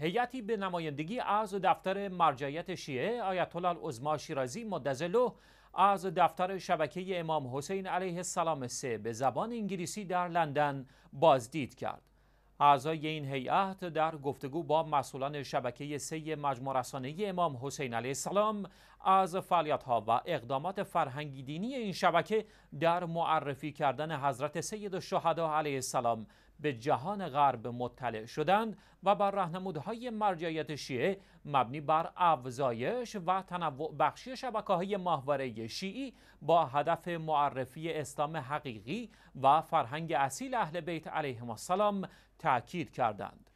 هیئتی به نمایندگی از دفتر مرجعیت شیعه آیت الله عظما شیرازی مدزلو از دفتر شبکه امام حسین علیه السلام سه به زبان انگلیسی در لندن بازدید کرد. اعضای این هیئت در گفتگو با مسئولان شبکه سه مجموع رسانه امام حسین علیه السلام از فعالیت ها و اقدامات فرهنگی دینی این شبکه در معرفی کردن حضرت سید الشهدا علیه السلام به جهان غرب مطلع شدند و بر رهنمودهای مرجعیت شیعه مبنی بر افزایش و تنوع بخشی شبکه های ماهواره شیعی با هدف معرفی اسلام حقیقی و فرهنگ اصیل اهل بیت علیهم السلام تاکید کردند.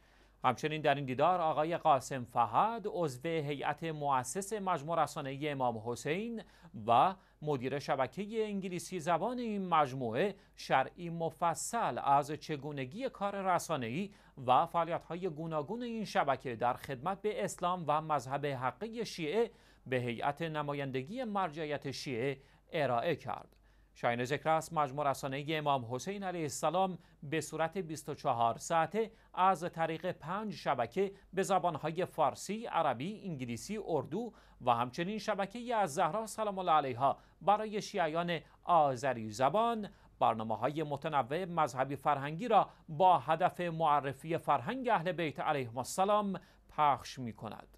همچنین در این دیدار آقای قاسم فهد عضو هیئت مؤسس مجموع رسانه امام حسین و مدیر شبکه انگلیسی زبان این مجموعه شرعی مفصل از چگونگی کار رسانه‌ای و فعالیت‌های گوناگون این شبکه در خدمت به اسلام و مذهب حقی شیعه به هیئت نمایندگی مرجعیت شیعه ارائه کرد. شاین زکراس مجموع رسانه امام حسین علیه السلام به صورت 24 ساعته از طریق پنج شبکه به زبانهای فارسی، عربی، انگلیسی، اردو و همچنین شبکه از زهرا سلام الله علیها برای شیعیان آذری زبان برنامه های متنوع مذهبی فرهنگی را با هدف معرفی فرهنگ اهل بیت علیه السلام پخش می کند.